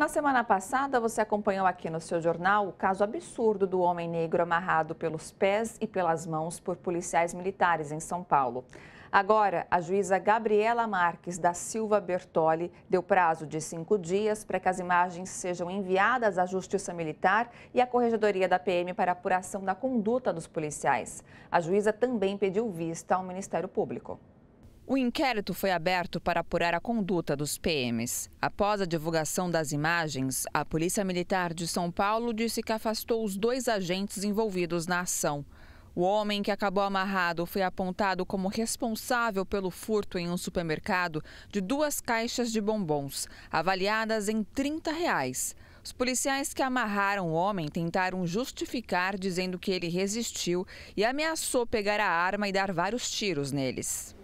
Na semana passada, você acompanhou aqui no seu jornal o caso absurdo do homem negro amarrado pelos pés e pelas mãos por policiais militares em São Paulo. Agora, a juíza Gabriela Marques da Silva Bertoli deu prazo de cinco dias para que as imagens sejam enviadas à Justiça Militar e à Corregedoria da PM para apuração da conduta dos policiais. A juíza também pediu vista ao Ministério Público. O inquérito foi aberto para apurar a conduta dos PMs. Após a divulgação das imagens, a Polícia Militar de São Paulo disse que afastou os dois agentes envolvidos na ação. O homem que acabou amarrado foi apontado como responsável pelo furto em um supermercado de duas caixas de bombons, avaliadas em R$ 30. Reais. Os policiais que amarraram o homem tentaram justificar, dizendo que ele resistiu e ameaçou pegar a arma e dar vários tiros neles.